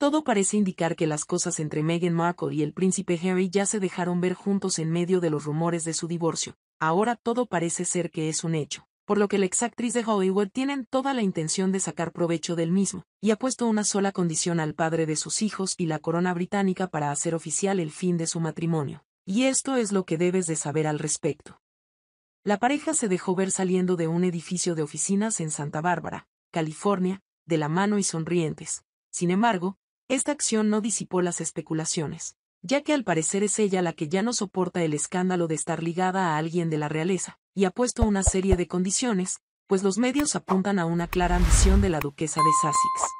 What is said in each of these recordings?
Todo parece indicar que las cosas entre Meghan Markle y el príncipe Harry ya se dejaron ver juntos en medio de los rumores de su divorcio. Ahora todo parece ser que es un hecho, por lo que la exactriz de Hollywood tienen toda la intención de sacar provecho del mismo, y ha puesto una sola condición al padre de sus hijos y la corona británica para hacer oficial el fin de su matrimonio. Y esto es lo que debes de saber al respecto. La pareja se dejó ver saliendo de un edificio de oficinas en Santa Bárbara, California, de la mano y sonrientes. Sin embargo, esta acción no disipó las especulaciones, ya que al parecer es ella la que ya no soporta el escándalo de estar ligada a alguien de la realeza, y ha puesto una serie de condiciones, pues los medios apuntan a una clara ambición de la duquesa de Sussex.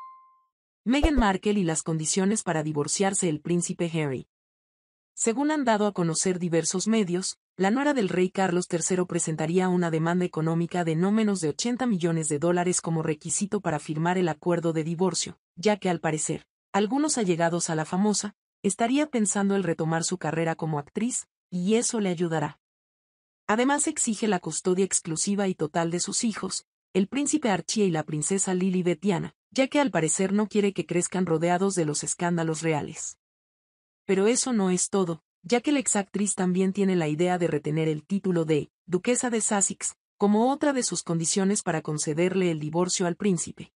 Meghan Markle y las condiciones para divorciarse el príncipe Harry. Según han dado a conocer diversos medios, la nuera del rey Carlos III presentaría una demanda económica de no menos de 80 millones de dólares como requisito para firmar el acuerdo de divorcio, ya que al parecer, algunos allegados a la famosa, estaría pensando el retomar su carrera como actriz, y eso le ayudará. Además exige la custodia exclusiva y total de sus hijos, el príncipe Archie y la princesa Lily Betiana, ya que al parecer no quiere que crezcan rodeados de los escándalos reales. Pero eso no es todo, ya que la exactriz también tiene la idea de retener el título de duquesa de Sussex, como otra de sus condiciones para concederle el divorcio al príncipe.